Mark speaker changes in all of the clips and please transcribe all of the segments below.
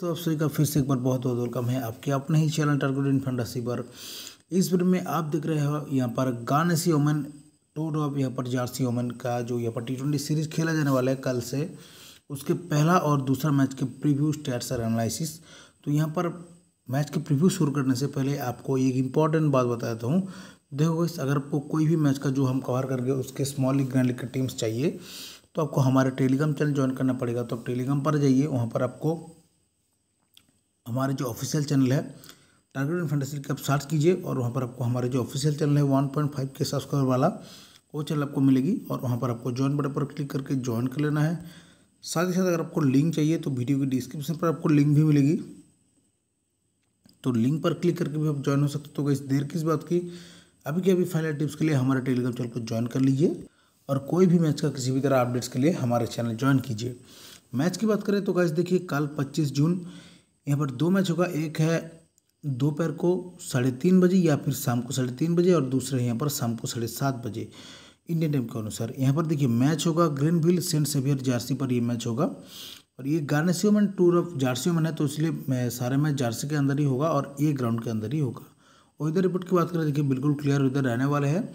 Speaker 1: तो आप सभी का फिर से एक बार बहुत बहुत वेलकम है आपके अपने ही चैनल टारगेट इन फंडासी पर इस वीडियो में आप देख रहे हो यहाँ पर गानेसी ओमन टोड ऑफ यहाँ पर जारसी ओमन का जो यहाँ पर टी ट्वेंटी सीरीज खेला जाने वाला है कल से उसके पहला और दूसरा मैच के प्रीव्यू स्टैट्स और एनालिसिस तो यहाँ पर मैच के प्रीव्यू शुरू करने से पहले आपको एक इम्पॉर्टेंट बात बता देता हूँ देखो अगर आपको कोई भी मैच का जो हम कवर करके उसके स्मॉल लीग ग्रैंड लीग की टीम्स चाहिए तो आपको हमारे टेलीग्राम चैनल ज्वाइन करना पड़ेगा तो आप टेलीग्राम पर जाइए वहाँ पर आपको हमारे जो ऑफिशियल चैनल है टारगेट एंड के आप सर्च कीजिए और वहाँ पर आपको हमारे जो ऑफिशियल चैनल है one point five K subscriber वाला वो चैनल आपको मिलेगी और वहाँ पर आपको ज्वाइन बटन पर क्लिक करके ज्वाइन कर लेना है साथ ही साथ अगर आपको लिंक चाहिए तो वीडियो की डिस्क्रिप्शन पर आपको लिंक भी मिलेगी तो लिंक पर क्लिक करके भी आप ज्वाइन हो सकते हो तो इस देर किस बात की अभी के अभी फाइनल टिप्स के लिए हमारे टेलीग्राम चैनल को ज्वाइन कर लीजिए और कोई भी मैच का किसी भी तरह अपडेट्स के लिए हमारे चैनल ज्वाइन कीजिए मैच की बात करें तो गाइस देखिए कल 25 जून यहाँ पर दो मैच होगा एक है दोपहर को साढ़े तीन बजे या फिर शाम को साढ़े तीन बजे और दूसरे यहाँ पर शाम को साढ़े सात बजे इंडियन टाइम के अनुसार यहाँ पर देखिए मैच होगा green Grainville Saint Saviour Jersey पर ये मैच होगा और ये गार्नेसियोमन टूर ऑफ जार्सियोमन है तो इसलिए मैं सारे मैच जार्सी के अंदर ही होगा और ये ग्राउंड के अंदर ही होगा वेदर रिपोर्ट की बात करें देखिए बिल्कुल क्लियर वेदर रहने वाले हैं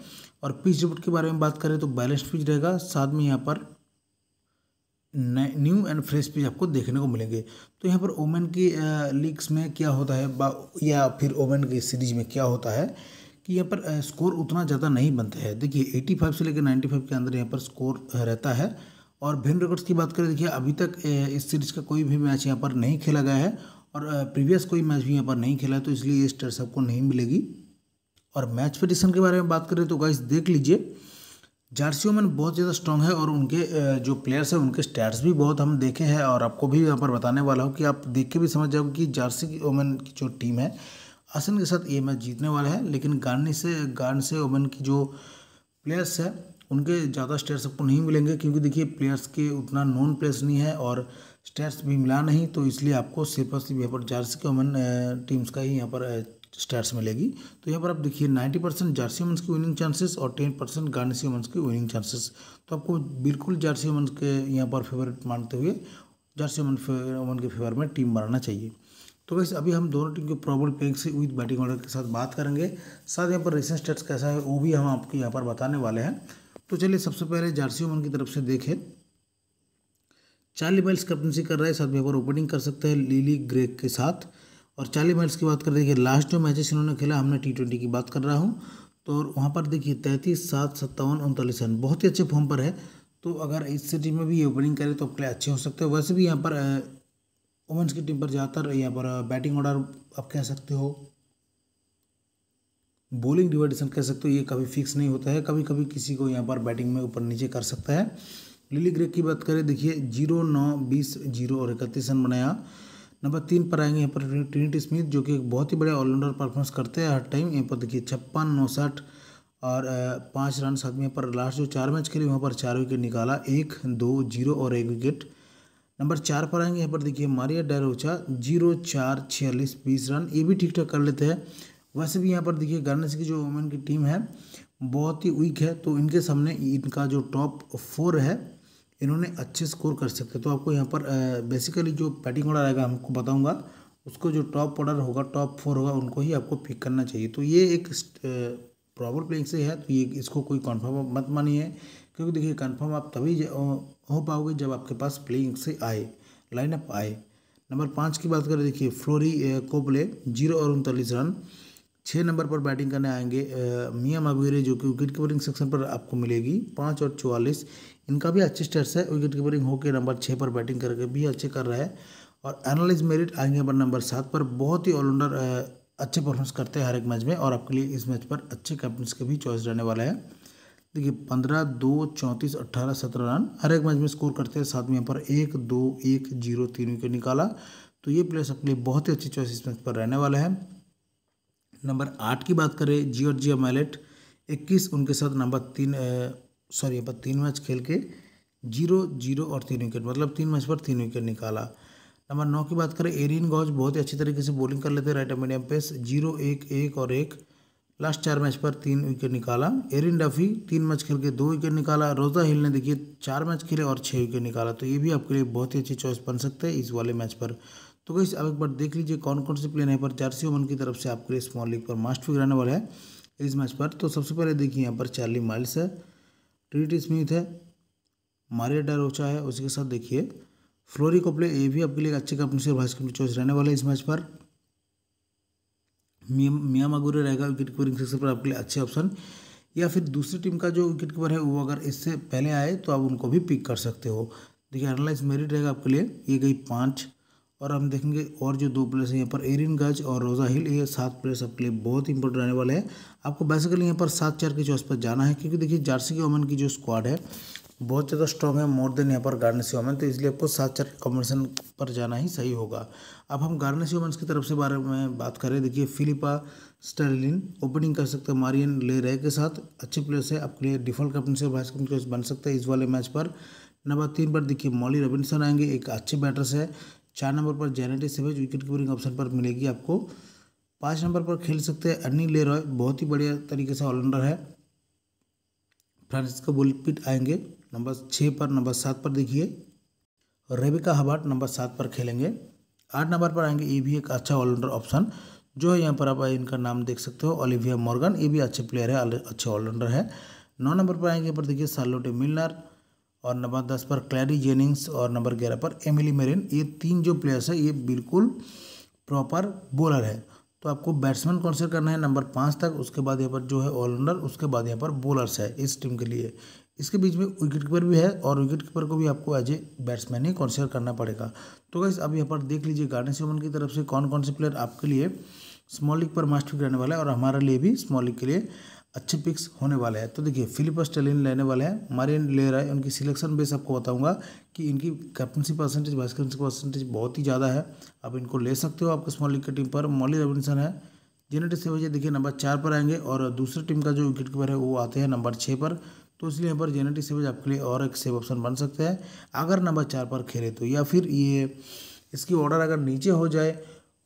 Speaker 1: और पिच रिपोर्ट के बारे में बात करें तो बैलेंस पिच रहेगा साथ में यहाँ पर न्यू एंड फ्रेश पेज आपको देखने को मिलेंगे तो यहाँ पर ओमेन की लीग्स में क्या होता है या फिर ओमेन की सीरीज में क्या होता है कि यहाँ पर स्कोर उतना ज़्यादा नहीं बनता है देखिए एटी फाइव से लेकर नाइन्टी फाइव के अंदर यहाँ पर स्कोर रहता है और भेन रिकॉर्ड्स की बात करें देखिए अभी तक इस सीरीज़ का कोई भी मैच यहाँ पर नहीं खेला गया है और प्रीवियस कोई मैच भी यहाँ पर नहीं खेला है तो इसलिए ये स्टेट्स आपको नहीं मिलेगी और मैच पटिशन के बारे में बात करें तो गाइस देख लीजिए ओमन बहुत ज़्यादा स्ट्रॉन्ग है और उनके जो प्लेयर्स हैं उनके स्टैट्स भी बहुत हम देखे हैं और आपको भी यहाँ पर बताने वाला हूँ कि आप देख के भी समझ जाओ कि जार्सी ओमन की जो टीम है असन के साथ ये मैच जीतने वाला है लेकिन गार्नी से गार्न से ओमन की जो प्लेयर्स है उनके ज़्यादा स्टेट्स आपको नहीं मिलेंगे क्योंकि देखिए प्लेयर्स के उतना नॉन प्लेयर्स नहीं है और स्टेट्स भी मिला नहीं तो इसलिए आपको सिर्फ और सिर्फ यहाँ पर जार्सी के ओमन टीम्स का ही यहाँ पर स्टार्स मिलेगी तो यहाँ पर आप देखिए 90 परसेंट जर्सी ओमन्स की विनिंग चांसेस और 10 परसेंट गार्निसी वंश की विनिंग चांसेस तो आपको बिल्कुल जर्सी ओमन्स के यहाँ पर फेवरेट मानते हुए जर्सी ओमन ओमन के फेवर में टीम बनाना चाहिए तो वैसे अभी हम दोनों टीम के प्रॉबल पेंग से विद बैटिंग ऑर्डर के साथ बात करेंगे साथ यहाँ पर रिसेंट स्टेट्स कैसा है वो भी हम आपके यहाँ पर बताने वाले हैं तो चलिए सबसे पहले जर्सी ओमन की तरफ से देखें चार्ली बाइल्स कैप्टनसी कर रहे हैं साथ में यहाँ पर ओपनिंग कर सकते हैं लिली ग्रेक के साथ और चालीस मैच की बात कर देखिए लास्ट जो मैचेस इन्होंने खेला हमने टी ट्वेंटी की बात कर रहा हूँ तो और वहाँ पर देखिए तैंतीस सात सत्तावन उनतालीस रन बहुत ही अच्छे फॉर्म पर है तो अगर इस टीम में भी ये ओपनिंग करें तो प्ले अच्छे हो सकते हो वैसे भी यहाँ पर वुमेंस की टीम पर ज़्यादातर यहाँ पर बैटिंग ऑर्डर आप कह सकते हो बॉलिंग डिवाइडेशन कह सकते हो ये कभी फिक्स नहीं होता है कभी कभी किसी को यहाँ पर बैटिंग में ऊपर नीचे कर सकता है लिली ग्रेक की बात करें देखिए जीरो नौ बीस जीरो और इकतीस रन बनाया नंबर तीन पर आएंगे यहाँ पर ट्रिनिटी स्मिथ जो कि एक बहुत ही बड़े ऑलराउंडर परफॉर्मेंस करते हैं हर टाइम यहाँ पर देखिए छप्पन नौसठ और पाँच रन साथ में यहाँ पर लास्ट जो चार मैच खेले वहाँ पर चार विकेट निकाला एक दो जीरो और एक विकेट नंबर चार पर आएंगे यहाँ पर देखिए मारिया डरोचा जीरो चार छियालीस बीस रन ये भी ठीक ठाक कर लेते हैं वैसे भी यहाँ पर देखिए गर्नस की जो वुमेन की टीम है बहुत ही वीक है तो इनके सामने इनका जो टॉप फोर है इन्होंने अच्छे स्कोर कर सकते तो आपको यहाँ पर बेसिकली जो बैटिंग ऑर्डर आएगा हमको बताऊँगा उसको जो टॉप ऑर्डर होगा टॉप फोर होगा उनको ही आपको पिक करना चाहिए तो ये एक प्रॉपर प्लेइंग से है तो ये इसको कोई कन्फर्म मत मानिए क्योंकि देखिए कन्फर्म आप तभी हो पाओगे जब आपके पास प्लेइंग से आए लाइनअप आए नंबर पाँच की बात करें देखिए फ्लोरी कोबले जीरो और उनतालीस रन छः नंबर पर बैटिंग करने आएंगे मियाँ मगवेरे जो कि विकेट कीपरिंग सेक्शन पर आपको मिलेगी पाँच और चौवालीस इनका भी अच्छे स्टेट्स है विकेट कीपरिंग होकर नंबर छः पर बैटिंग करके भी अच्छे कर रहा है और एनालिस मेरिट आएंगे पर नंबर सात पर बहुत ही ऑलराउंडर अच्छे परफॉर्मेंस करते हैं हर एक मैच में और आपके लिए इस मैच पर अच्छे कैप्टन्स का भी चॉइस रहने वाला है देखिए पंद्रह दो चौंतीस अट्ठारह सत्रह रन हर एक मैच में स्कोर करते हैं साथ में यहाँ पर एक दो एक जीरो तीन विकेट निकाला तो ये प्लेयर्स अपने लिए बहुत ही अच्छी चॉइस इस मैच पर रहने वाला है नंबर आठ की बात करें जी और जी मैलेट इक्कीस उनके साथ नंबर तीन सॉरी यहाँ पर तीन मैच खेल के जीरो जीरो और तीन विकेट मतलब तीन मैच पर तीन विकेट निकाला नंबर नौ की बात करें एरिन गॉज बहुत ही अच्छी तरीके से बॉलिंग कर लेते हैं राइट मीडियम पेस जीरो एक एक और एक लास्ट चार मैच पर तीन विकेट निकाला एरिन डफी तीन मैच खेल के दो विकेट निकाला रोजा हिल ने देखिए चार मैच खेले और छः विकेट निकाला तो ये भी आपके लिए बहुत ही अच्छी चॉइस बन सकते हैं इस वाले मैच पर तो गई आप एक बार देख लीजिए कौन कौन से प्लेयर यहाँ पर जार्सी ओमन की तरफ से आपके लिए स्मॉल लीग पर मास्ट फिगर आने वाला है इस मैच पर तो सबसे पहले देखिए यहाँ पर चार्ली माइल्स है ट्रीट स्मिथ है मारिया डारोचा है उसके साथ देखिए फ्लोरी कोपले ये भी आपके लिए अच्छे कंपनी से वाइस कैप्टन चॉइस रहने वाला है इस मैच पर मियाँ मागुरे रहेगा विकेट कीपरिंग सेक्शन पर आपके लिए अच्छे ऑप्शन या फिर दूसरी टीम का जो विकेट कीपर है वो अगर इससे पहले आए तो आप उनको भी पिक कर सकते हो देखिए एनालाइज मेरिट रहेगा आपके लिए ये गई पाँच और हम देखेंगे और जो दो प्लेस हैं यहाँ पर एरिन गज और रोजा हिल ये सात प्लेस आपके लिए बहुत इंपॉर्टेंट रहने वाले हैं आपको बेसिकली यहाँ पर सात चार के चौस पर जाना है क्योंकि देखिए जार्सी की ओमन की जो स्क्वाड है बहुत ज़्यादा स्ट्रॉन्ग है मोर देन यहाँ पर गार्नेसी ओमन तो इसलिए आपको सात चार कॉम्बिनेशन पर जाना ही सही होगा अब हम गार्नेसी ओमन की तरफ से बारे में बात करें देखिए फिलिपा स्टेलिन ओपनिंग कर सकते हैं मारियन ले रहे के साथ अच्छे प्लेयर्स है आपके लिए डिफॉल्ट कैप्टन से वाइस कैप्टन बन सकता है इस वाले मैच पर नंबर तीन पर देखिए मॉली रविंसन आएंगे एक अच्छे बैटर्स है चार नंबर पर Janette Savage wicket keeping option पर मिलेगी आपको पाँच नंबर पर खेल सकते हैं अनिल ले रॉय बहुत ही बढ़िया तरीके से ऑलराउंडर है फ्रांसिस्को बुलपिट आएंगे नंबर छः पर नंबर सात पर देखिए रेबिका हबाट नंबर सात पर खेलेंगे आठ नंबर पर आएंगे ये भी एक अच्छा ऑलराउंडर ऑप्शन जो है यहाँ पर आप इनका नाम देख सकते हो ओलिविया मॉर्गन ये भी अच्छे प्लेयर है अच्छे ऑलराउंडर है नौ नंबर पर आएंगे यहाँ पर देखिए सालोटे मिलनर और नंबर दस पर क्लैरी जेनिंग्स और नंबर ग्यारह पर एमिली मेरिन ये तीन जो प्लेयर्स है ये बिल्कुल प्रॉपर बॉलर है तो आपको बैट्समैन कंसिडर करना है नंबर पाँच तक उसके बाद यहाँ पर जो है ऑलराउंडर उसके बाद यहाँ पर बॉलर्स है इस टीम के लिए इसके बीच में विकेट कीपर भी है और विकेट कीपर को भी आपको एज ए बैट्समैन ही कॉन्सिडर करना पड़ेगा तो गाइस अब यहाँ पर देख लीजिए गार्डन सेवन की तरफ से कौन कौन से प्लेयर आपके लिए स्मॉल लीग पर मास्टर रहने वाला है और हमारे लिए भी स्मॉल लीग के लिए अच्छे पिक्स होने वाले हैं तो देखिए फिलिप स्टेलिन लेने वाले हैं मरीन ले रहा है उनकी सिलेक्शन बेस आपको बताऊंगा कि इनकी captaincy percentage vice captaincy percentage बहुत ही ज़्यादा है आप इनको ले सकते हो आपके स्मॉल विकेट टीम पर मॉली रॉबिन्सन है जेनेटिक सेवेज देखिए नंबर चार पर आएंगे और दूसरे टीम का जो विकेट कीपर है वो आते हैं नंबर छः पर तो इसलिए यहाँ पर जेनेटिक सेवेज आपके लिए और एक सेव ऑप्शन बन सकते हैं अगर नंबर चार पर खेले तो या फिर ये इसकी ऑर्डर अगर नीचे हो जाए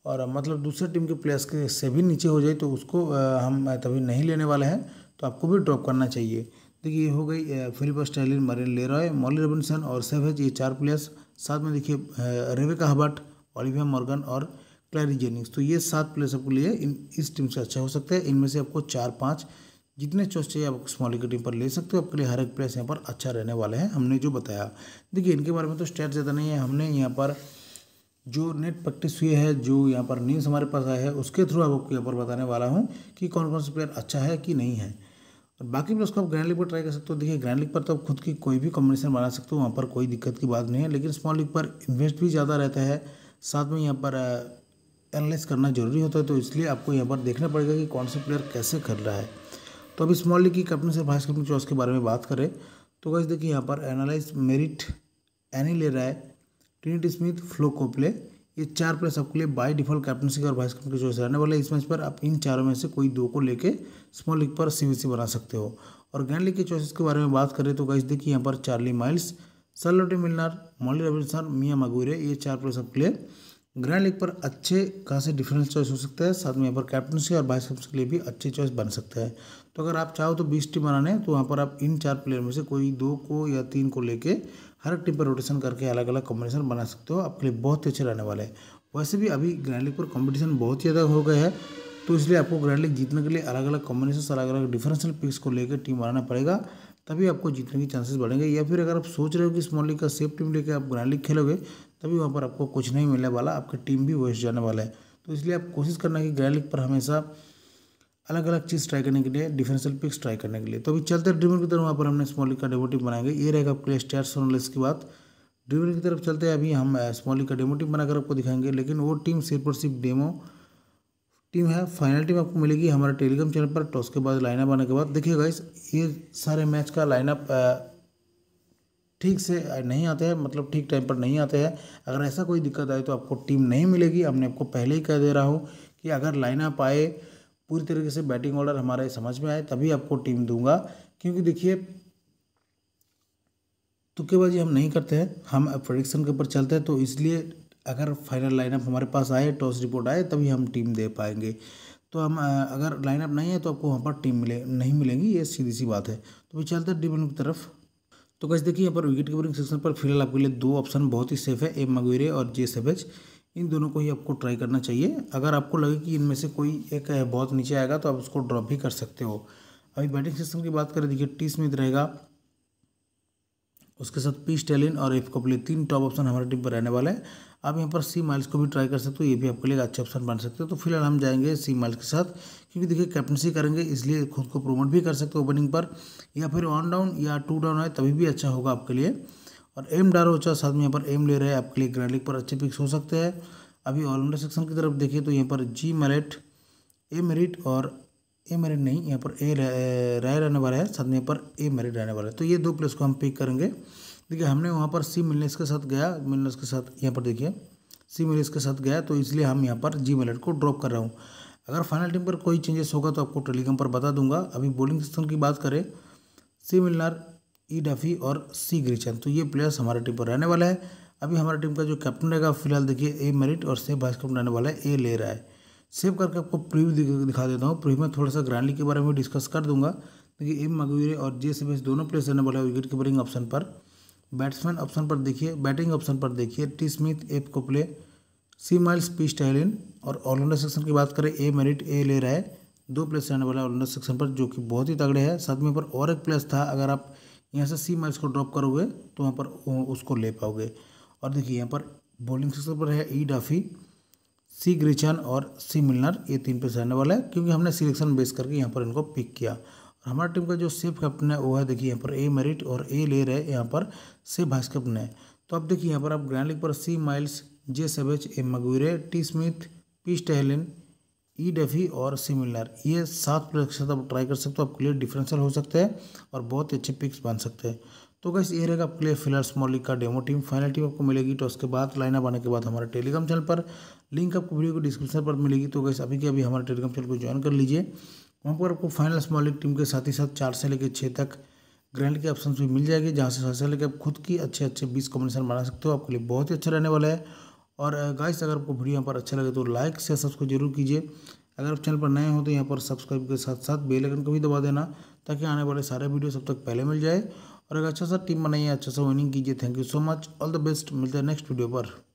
Speaker 1: और मतलब दूसरे टीम के प्लेयर्स के से भी नीचे हो जाए तो उसको हम तभी नहीं लेने वाले हैं तो आपको भी ड्रॉप करना चाहिए देखिए ये हो गई Philip Stallin Marine Le Roy Molly Robinson और सेवेज ये चार प्लेयर्स साथ में देखिए रेविका हबट ऑलिविया मॉर्गन और क्लैरी जेनिंग्स तो ये सात प्लेयर्स आपको लिए इन इस टीम से अच्छा हो सकते हैं इनमें से आपको चार पाँच जितने चॉइस चाहिए आप स्मॉली की टीम पर ले सकते हो आपके लिए हर एक प्लेयर्स यहाँ पर अच्छा रहने वाले हैं हमने जो बताया देखिए इनके बारे में तो स्टेट ज़्यादा नहीं है हमने यहाँ पर जो नेट प्रैक्टिस हुई है जो यहाँ पर न्यूज़ हमारे पास आया है उसके थ्रू आपको यहाँ पर बताने वाला हूँ कि कौन कौन सा प्लेयर अच्छा है कि नहीं है और बाकी भी उसको आप ग्रैंड लीग पर ट्राई कर सकते हो देखिए ग्रैंड लीग पर तो आप खुद की कोई भी कॉम्बिनेशन बना सकते हो वहाँ पर कोई दिक्कत की बात नहीं है लेकिन स्मॉल लीग पर इन्वेस्ट भी ज़्यादा रहता है साथ में यहाँ पर एनालाइज करना जरूरी होता है तो इसलिए आपको यहाँ पर देखना पड़ेगा कि कौन सा प्लेयर कैसे खेल रहा है तो अभी स्मॉल लीग की कैप्टन से वाइस कैप्टन चॉइस के बारे में बात करें तो वैसे देखिए यहाँ पर एनालाइज मेरिट एनी ले रहा है ट्रिनिटी स्मिथ फ्लो कोपले ये चार प्लेयर सबके लिए बाय डिफॉल्ट कैप्टनसी और वाइस कैप्टन की चॉइस रहने वाले इस मैच पर आप इन चारों में से कोई दो को लेके स्मॉल लीग पर सी बना सकते हो और ग्रैंड लीग के चॉइसिस के बारे में बात करें तो गाइस देखिए यहाँ पर चार्ली माइल्स सलोटी मिलनार मौली रविशन मियाँ मगूरे ये चार प्लेयर सबके लिए ग्रैंड लीग पर अच्छे खासे डिफरेंस चॉइस हो सकता है साथ में यहाँ पर कैप्टनसी और वाइस कैप्टन के लिए भी अच्छे चॉइस बन सकते हैं तो अगर आप चाहो तो बीस टीम बनाने तो वहाँ पर आप इन चार प्लेयर में से कोई दो को या तीन को लेके हर एक टीम पर रोटेशन करके अलग अलग कॉम्बिनेशन बना सकते हो आपके लिए बहुत ही अच्छे रहने वाले हैं वैसे भी अभी ग्रैंड लीग पर कॉम्पिटिशन बहुत ही ज़्यादा हो गया है तो इसलिए आपको ग्रैंड लीग जीतने के लिए अलग अलग कॉम्बिनेशन अलग अलग डिफरेंशियल पिक्स को लेकर टीम बनाना पड़ेगा तभी आपको जीतने के चांसेस बढ़ेंगे या फिर अगर आप सोच रहे हो कि स्मॉल लीग का सेफ टीम लेकर आप ग्रैंड लीग खेलोगे तभी वहाँ पर आपको कुछ नहीं मिलने वाला आपकी टीम भी वेस्ट जाने वाला है तो इसलिए आप कोशिश करना कि ग्रैंड लीग पर हमेशा अलग अलग चीज़ ट्राई करने के लिए डिफरेंशियल पिक्स ट्राई करने के लिए तो अभी चलते हैं ड्रीमर की तरफ वहाँ पर हमने स्मॉल का डेमोटिव बनाएंगे ये रहेगा आपके लिए स्टेयर सोनलेस के बाद ड्रीमर की तरफ चलते हैं अभी हम स्मॉल का डेमोटिव बनाकर आपको दिखाएंगे लेकिन वो टीम सिर्फ और सिर्फ डेमो टीम है फाइनल टीम आपको मिलेगी हमारे टेलीग्राम चैनल पर टॉस तो के बाद लाइनअप आने के बाद देखिएगा इस ये सारे मैच का लाइनअप ठीक से नहीं आते हैं मतलब ठीक टाइम पर नहीं आते हैं अगर ऐसा कोई दिक्कत आए तो आपको टीम नहीं मिलेगी हमने आपको पहले ही कह दे रहा हूँ कि अगर लाइनअप आए पूरी तरीके से बैटिंग ऑर्डर हमारे समझ में आए तभी आपको टीम दूंगा क्योंकि देखिए तुक्केबाजी हम नहीं करते हैं हम प्रोडिक्शन के ऊपर चलते हैं तो इसलिए अगर फाइनल लाइनअप हमारे पास आए टॉस रिपोर्ट आए तभी हम टीम दे पाएंगे तो हम अगर लाइनअप नहीं है तो आपको वहाँ पर टीम मिले नहीं मिलेंगी ये सीधी सी बात है तो भी चलते हैं टीम की तरफ तो कैसे देखिए यहाँ पर विकेट कीपरिंग सेक्शन पर फिलहाल आपके लिए दो ऑप्शन बहुत ही सेफ है एम मगवेरे और जे सेवेज इन दोनों को ही आपको ट्राई करना चाहिए अगर आपको लगे कि इनमें से कोई एक बहुत नीचे आएगा तो आप उसको ड्रॉप भी कर सकते हो अभी बैटिंग सिस्टम की बात करें देखिए टी स्मिथ रहेगा उसके साथ पी स्टेलिन और एफ कपले तीन टॉप ऑप्शन हमारे टीम पर रहने वाले हैं आप यहाँ पर सी माइल्स को भी ट्राई कर सकते हो ये भी आपके लिए अच्छा ऑप्शन बन सकते हो तो फिलहाल हम जाएंगे सी माइल्स के साथ क्योंकि देखिए कैप्टनसी करेंगे इसलिए खुद को प्रोमोट भी कर सकते हो ओपनिंग पर या फिर वन डाउन या टू डाउन है तभी भी अच्छा होगा आपके लिए और एम डारो चार अच्छा, साथ में यहाँ पर एम ले रहे हैं आपके लिए ग्रैंडलिक पर अच्छे पिक्स हो सकते हैं अभी ऑलराउंडर सेक्शन की तरफ देखिए तो यहाँ पर जी मेलेट ए मेरिट और ए मेरिट नहीं यहाँ पर ए राय रहने वाला है साथ में यहाँ पर ए मेरिट रहने वाला है तो ये दो प्लेस को हम पिक करेंगे देखिए हमने वहाँ पर सी मिलनेस के साथ गया मिलनेस के साथ यहाँ पर देखिए सी मिलनेस के साथ गया तो इसलिए हम यहाँ पर जी मेलेट को ड्रॉप कर रहा हूँ अगर फाइनल टीम पर कोई चेंजेस होगा तो आपको टेलीग्राम पर बता दूंगा अभी बॉलिंग सेक्शन की बात करें सी मिलनार ई e, डफी और सी ग्रीचन तो ये प्लेयर्स हमारे टीम पर रहने वाला है अभी हमारी टीम का जो कैप्टन रहेगा फिलहाल देखिए ए मेरिट और सेफ वाइस कैप्टन रहने वाला है ए ले रहा है सेव करके आपको प्रीव्यू दिखा देता हूँ प्रीव्यू में थोड़ा सा ग्रैंडली के बारे में डिस्कस कर दूंगा देखिए एम मगवीरे और जे सेवेस दोनों प्लेयर्स रहने वाले विकेट कीपरिंग ऑप्शन पर बैट्समैन ऑप्शन पर देखिए बैटिंग ऑप्शन पर देखिए T Smith F Copley C Miles P Stallin और ऑलराउंडर सेक्शन की बात करें ए मेरिट ए ले रहा है दो प्लेयर्स रहने वाला ऑलराउंडर सेक्शन पर जो कि बहुत ही तगड़े है साथ में पर और एक प्लेयर्स था अगर आप यहाँ से सी में इसको ड्रॉप करोगे तो वहाँ पर उसको ले पाओगे और देखिए यहाँ पर बॉलिंग सेक्शन पर है ई डाफी सी ग्रिचन और सी मिलनर ये तीन पे रहने वाला है क्योंकि हमने सिलेक्शन बेस करके यहाँ पर इनको पिक किया और हमारा टीम का जो सेफ कैप्टन है वो है देखिए यहाँ पर ए मेरिट और ए ले रहे यहाँ पर सेफ भाइस कैप्टन है तो अब देखिए यहाँ पर आप ग्रैंड लीग पर C Miles J Savage A Maguire T Smith P Stallin E e Duffy और सिमिलर ये सात प्रोजेक्ट के साथ आप ट्राई कर सकते हो आपके लिए डिफरेंशियल हो सकते हैं और बहुत ही अच्छे पिक्स बन सकते हैं तो गैस ये रहेगा आपके लिए फिलर स्मॉल का डेमो टीम फाइनल टीम आपको मिलेगी तो उसके बाद लाइनअप आने के बाद हमारे टेलीग्राम चैनल पर लिंक आपको वीडियो को डिस्क्रिप्शन पर मिलेगी तो गैस अभी के अभी हमारे टेलीग्राम चैनल को ज्वाइन कर लीजिए वहाँ पर आपको फाइनल स्मॉल टीम के साथ ही साथ चार से लेकर छः तक ग्रैंड के ऑप्शन भी मिल जाएगी जहाँ से सात से लेकर आप खुद की अच्छे अच्छे बीस कॉम्बिनेशन बना सकते हो आपके लिए बहुत ही अच्छा रहने वाला है और गाइस अगर आपको वीडियो यहाँ पर अच्छा लगे तो लाइक से सब्सक्राइब जरूर कीजिए अगर आप चैनल पर नए हो तो यहाँ पर सब्सक्राइब के साथ साथ बेल आइकन को भी दबा देना ताकि आने वाले सारे वीडियो सब तक पहले मिल जाए और एक अच्छा सा टीम बनाइए अच्छा सा विनिंग कीजिए thank you so much all the best मिलते हैं नेक्स्ट वीडियो पर